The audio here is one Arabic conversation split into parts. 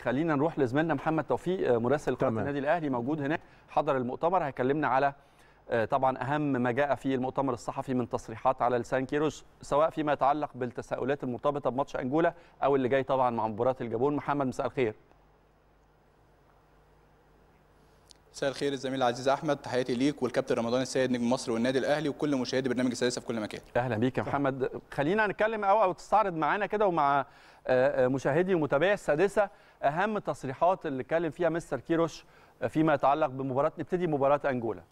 خلينا نروح لزميلنا محمد توفيق آه، مراسل قناه النادي الاهلي موجود هناك حضر المؤتمر هيكلمنا على آه، طبعا اهم ما جاء في المؤتمر الصحفي من تصريحات على لسان كيروش سواء فيما يتعلق بالتساؤلات المرتبطه بماتش انجولا او اللي جاي طبعا مع مباراه الجابون محمد مساء الخير مساء الخير الزميل العزيز احمد تحياتي ليك والكابتن رمضان السيد نجم مصر والنادي الاهلي وكل مشاهدي برنامج السادسه في كل مكان اهلا بيك يا محمد خلينا نتكلم او او تستعرض معانا كده ومع آه، آه، مشاهدي ومتابعي السادسه اهم التصريحات اللي اتكلم فيها مستر كيروش آه، فيما يتعلق بمباراه نبتدي مباراه انجولا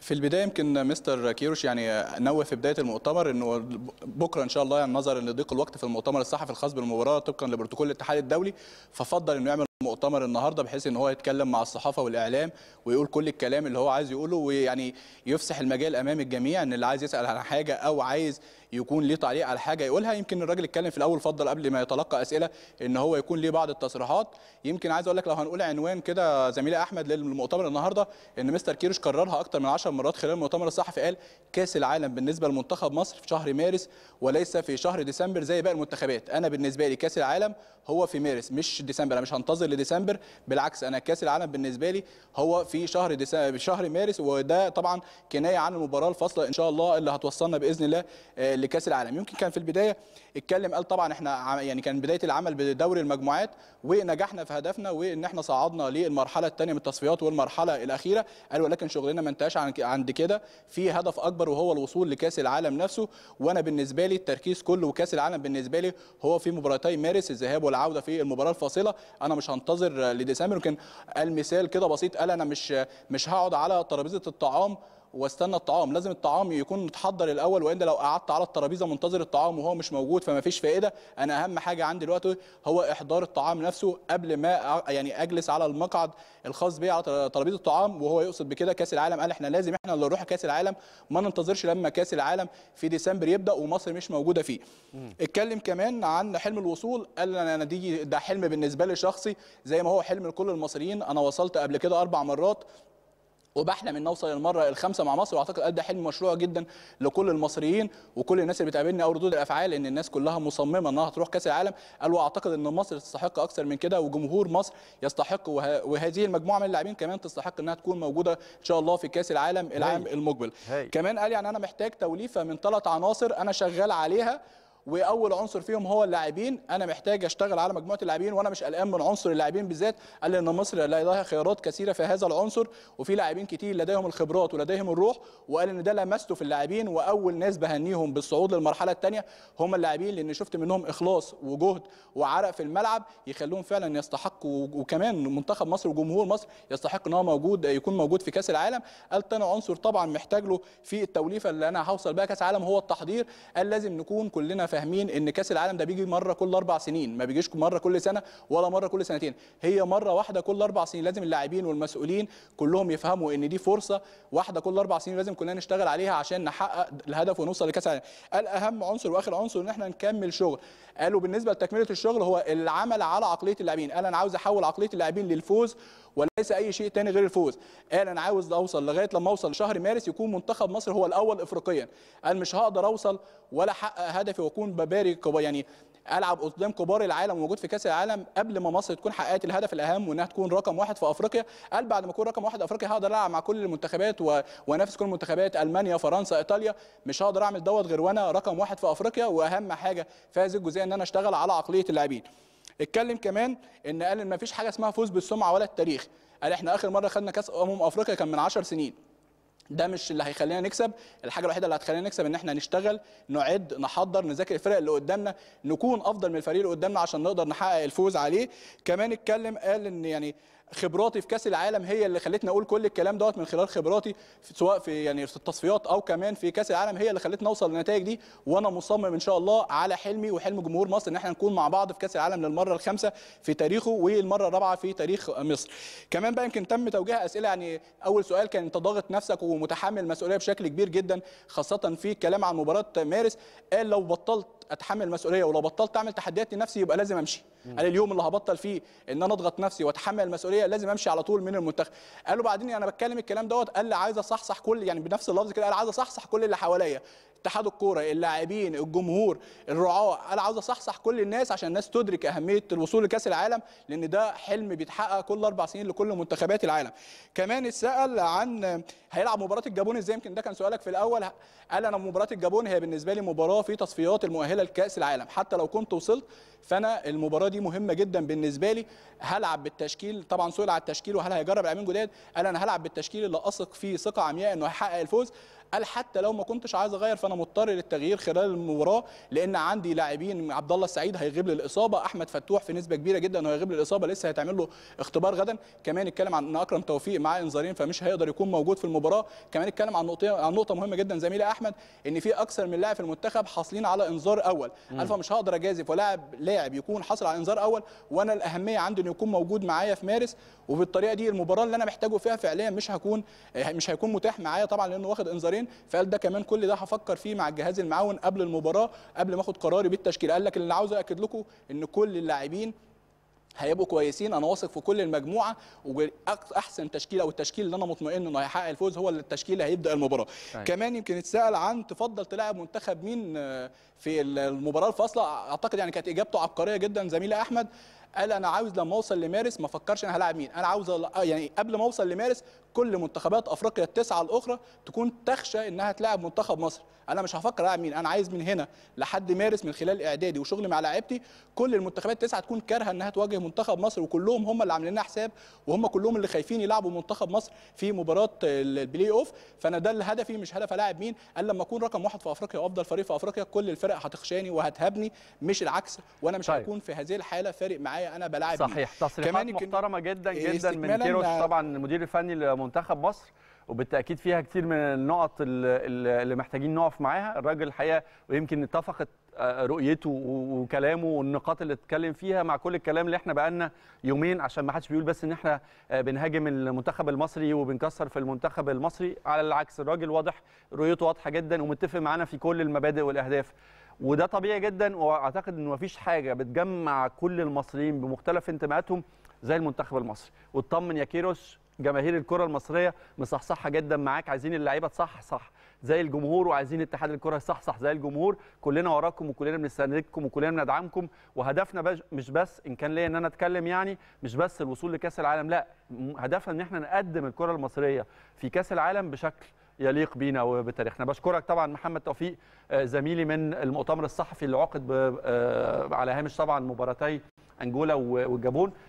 في البدايه يمكن مستر كيروش يعني نوه في بدايه المؤتمر انه بكره ان شاء الله يعني نظرا لضيق الوقت في المؤتمر الصحفي الخاص بالمباراه طبقا لبروتوكول الاتحاد الدولي ففضل انه يعمل مؤتمر النهارده بحيث ان هو يتكلم مع الصحافه والاعلام ويقول كل الكلام اللي هو عايز يقوله ويعني يفسح المجال امام الجميع ان اللي عايز يسال عن حاجه او عايز يكون ليه تعليق على حاجه يقولها يمكن الراجل اتكلم في الاول فضل قبل ما يتلقى اسئله ان هو يكون ليه بعض التصريحات يمكن عايز اقول لك لو هنقول عنوان كده زميلي احمد للمؤتمر النهارده ان مستر كيروش كررها اكتر من 10 مرات خلال المؤتمر الصحفي قال كاس العالم بالنسبه لمنتخب مصر في شهر مارس وليس في شهر ديسمبر زي باقي المنتخبات انا بالنسبه لي كاس العالم هو في مارس مش ديسمبر انا مش هنتظر لديسمبر بالعكس انا كاس العالم بالنسبه لي هو في شهر ديسمبر شهر مارس وده طبعا كنايه عن المباراه الفاصله ان شاء الله اللي هتوصلنا باذن الله آه، لكاس العالم يمكن كان في البدايه اتكلم قال طبعا احنا يعني كان بدايه العمل بدوري المجموعات ونجحنا في هدفنا وان احنا صعدنا للمرحله الثانيه من التصفيات والمرحله الاخيره قال ولكن شغلنا ما انتهاش عند كده في هدف اكبر وهو الوصول لكاس العالم نفسه وانا بالنسبه لي التركيز كله وكاس العالم بالنسبه لي هو في مباراتي مارس الذهاب والعوده في المباراه الفاصله انا مش هنتظر لديسمبر يمكن قال مثال كده بسيط قال انا مش مش هقعد على ترابيزه الطعام واستنى الطعام لازم الطعام يكون متحضر الاول وان لو قعدت على الترابيزه منتظر الطعام وهو مش موجود فما فيش فائده انا اهم حاجه عندي دلوقتي هو احضار الطعام نفسه قبل ما يعني اجلس على المقعد الخاص بي على ترابيزه الطعام وهو يقصد بكده كاس العالم قال احنا لازم احنا اللي نروح كاس العالم ما ننتظرش لما كاس العالم في ديسمبر يبدا ومصر مش موجوده فيه اتكلم كمان عن حلم الوصول قال انا دي ده حلم بالنسبه لي شخصي زي ما هو حلم لكل المصريين انا وصلت قبل كده اربع مرات وبحلم ان اوصل للمره الخامسه مع مصر واعتقد قد حلم مشروع جدا لكل المصريين وكل الناس اللي بتقابلني او ردود الافعال ان الناس كلها مصممه انها تروح كاس العالم قال واعتقد ان مصر تستحق اكثر من كده وجمهور مصر يستحق وه... وهذه المجموعه من اللاعبين كمان تستحق انها تكون موجوده ان شاء الله في كاس العالم العام هي. المقبل هي. كمان قال يعني انا محتاج توليفه من ثلاث عناصر انا شغال عليها واول عنصر فيهم هو اللاعبين انا محتاج اشتغل على مجموعه اللاعبين وانا مش قلقان من عنصر اللاعبين بالذات قال ان مصر لديها خيارات كثيره في هذا العنصر وفي لاعبين كتير لديهم الخبرات ولديهم الروح وقال ان ده لمسته في اللاعبين واول ناس بهنيهم بالصعود للمرحله الثانيه هم اللاعبين لان شفت منهم اخلاص وجهد وعرق في الملعب يخلوهم فعلا يستحقوا وكمان منتخب مصر وجمهور مصر يستحق ان هو موجود يكون موجود في كاس العالم قال ثاني عنصر طبعا محتاج له في التوليفه اللي انا هوصل بيها كاس عالم هو التحضير قال لازم نكون كلنا في فاهمين ان كاس العالم ده بيجي مره كل اربع سنين ما بيجيش مره كل سنه ولا مره كل سنتين هي مره واحده كل اربع سنين لازم اللاعبين والمسؤولين كلهم يفهموا ان دي فرصه واحده كل اربع سنين لازم كلنا نشتغل عليها عشان نحقق الهدف ونوصل لكاس العالم قال اهم عنصر واخر عنصر ان احنا نكمل شغل قالوا بالنسبه لتكمله الشغل هو العمل على عقليه اللاعبين قال انا عاوز احول عقليه اللاعبين للفوز وليس اي شيء تاني غير الفوز قال انا عاوز اوصل لغايه لما اوصل لشهر مارس يكون منتخب مصر هو الاول افريقيا قال مش هقدر اوصل ولا احقق هدفي واكون اكون ببارك كبار يعني العب قدام كبار العالم وموجود في كاس العالم قبل ما مصر تكون حققت الهدف الاهم وانها تكون رقم واحد في افريقيا قال بعد ما اكون رقم واحد في افريقيا هقدر العب مع كل المنتخبات وانافس كل المنتخبات المانيا فرنسا ايطاليا مش هقدر اعمل دوت غير وانا رقم واحد في افريقيا واهم حاجه في هذه الجزئيه ان انا اشتغل على عقليه اللاعبين اتكلم كمان ان قال ما فيش حاجه اسمها فوز بالسمعه ولا التاريخ قال احنا اخر مره خدنا كاس امم افريقيا كان من 10 سنين ده مش اللي هيخلينا نكسب الحاجه الوحيده اللي هتخلينا نكسب ان احنا نشتغل نعد نحضر نذاكر الفرق اللي قدامنا نكون افضل من الفريق اللي قدامنا عشان نقدر نحقق الفوز عليه كمان اتكلم قال ان يعني خبراتي في كاس العالم هي اللي خلتني اقول كل الكلام دوت من خلال خبراتي في سواء في يعني في التصفيات او كمان في كاس العالم هي اللي خلتني اوصل للنتائج دي وانا مصمم ان شاء الله على حلمي وحلم جمهور مصر ان احنا نكون مع بعض في كاس العالم للمره الخامسه في تاريخه والمره الرابعه في تاريخ مصر كمان بقى يمكن تم توجيه اسئله يعني اول سؤال كان انت ضاغط نفسك ومتحمل مسؤوليه بشكل كبير جدا خاصه في الكلام عن مباراه مارس قال لو بطلت اتحمل مسؤوليه ولو بطلت اعمل تحديات لنفسي يبقى لازم امشي قال اليوم اللي هبطل فيه ان انا اضغط نفسي واتحمل المسؤوليه لازم امشي على طول من المنتخب قال له بعدين انا بتكلم الكلام دوت قال لي عايز اصحصح كل يعني بنفس اللفظ كده قال عايز اصحصح كل اللي حواليا اتحاد الكوره اللاعبين الجمهور الرعاه قال عاوز اصحصح كل الناس عشان الناس تدرك اهميه الوصول لكاس العالم لان ده حلم بيتحقق كل اربع سنين لكل منتخبات العالم كمان اتسال عن هيلعب مباراه الجابون ازاي يمكن ده كان سؤالك في الاول قال انا مباراه الجابون هي بالنسبه لي مباراه في تصفيات المؤهله لكاس العالم حتى لو كنت وصلت فانا المباراه المباراه دي مهمه جدا بالنسبه لي هلعب بالتشكيل طبعا سئل على التشكيل وهل هيجرب لاعبين جداد قال انا هلعب بالتشكيل اللي اثق فيه ثقه عمياء انه هيحقق الفوز قال حتى لو ما كنتش عايز اغير فانا مضطر للتغيير خلال المباراه لان عندي لاعبين عبد الله السعيد هيغيب للاصابه احمد فتوح في نسبه كبيره جدا هيغيب للاصابه لسه هيتعمل له اختبار غدا كمان اتكلم عن ان اكرم توفيق معاه انذارين فمش هيقدر يكون موجود في المباراه كمان اتكلم عن نقطه عن نقطه مهمه جدا زميلي احمد ان في اكثر من لاعب في المنتخب حاصلين على انذار اول الفا فمش هقدر اجازف ولاعب لاعب يكون حاصل على انذار اول وانا الاهميه عندي انه يكون موجود معايا في مارس وبالطريقه دي المباراه اللي انا محتاجه فيها فعليا مش هكون مش هيكون متاح معايا طبعا لانه واخد انذارين شهرين فقال ده كمان كل ده هفكر فيه مع الجهاز المعاون قبل المباراه قبل ما اخد قراري بالتشكيل قال لك اللي عاوز اكد لكم ان كل اللاعبين هيبقوا كويسين انا واثق في كل المجموعه واحسن تشكيل او التشكيل اللي انا مطمئن انه هيحقق الفوز هو التشكيل اللي هيبدا المباراه طيب. كمان يمكن اتسال عن تفضل تلاعب منتخب مين آه، في المباراه الفاصله اعتقد يعني كانت اجابته عبقريه جدا زميلي احمد قال انا عاوز لما اوصل لمارس ما افكرش انا هلاعب مين انا عاوز آه، يعني قبل ما اوصل لمارس كل منتخبات افريقيا التسعه الاخرى تكون تخشى انها تلاعب منتخب مصر انا مش هفكر العب مين انا عايز من هنا لحد مارس من خلال اعدادي وشغلي مع لعيبتي كل المنتخبات التسعه تكون كارهه انها تواجه منتخب مصر وكلهم هم اللي عاملين لنا حساب وهم كلهم اللي خايفين يلعبوا منتخب مصر في مباراه البلاي اوف فانا ده اللي هدفي مش هدف الاعب مين قال لما اكون رقم واحد في افريقيا وافضل فريق في افريقيا كل الفرق هتخشاني وهتهبني مش العكس وانا مش طيب. هكون في هذه الحاله فارق معايا معايا انا بلاعب صحيح تصريحات محترمه جدا جدا من كيروش طبعا المدير الفني لمنتخب مصر وبالتاكيد فيها كتير من النقط اللي محتاجين نقف معاها الراجل الحقيقه ويمكن اتفقت آه، رؤيته وكلامه والنقاط اللي اتكلم فيها مع كل الكلام اللي احنا بقالنا يومين عشان ما حدش بيقول بس ان احنا آه، بنهاجم المنتخب المصري وبنكسر في المنتخب المصري على العكس الراجل واضح رؤيته واضحه جدا ومتفق معانا في كل المبادئ والاهداف وده طبيعي جدا واعتقد ان مفيش حاجه بتجمع كل المصريين بمختلف انتماءاتهم زي المنتخب المصري واطمن يا كيروش جماهير الكره المصريه مصحصحه جدا معاك عايزين اللعيبه تصحصح صح زي الجمهور وعايزين اتحاد الكره يصحصح زي الجمهور كلنا وراكم وكلنا بنستندكم وكلنا بندعمكم وهدفنا مش بس ان كان ليا ان انا اتكلم يعني مش بس الوصول لكاس العالم لا هدفنا ان احنا نقدم الكره المصريه في كاس العالم بشكل يليق بينا وبتاريخنا بشكرك طبعا محمد توفيق آه، زميلي من المؤتمر الصحفي اللي عقد آه، على هامش طبعا مباراتي انجولا والجابون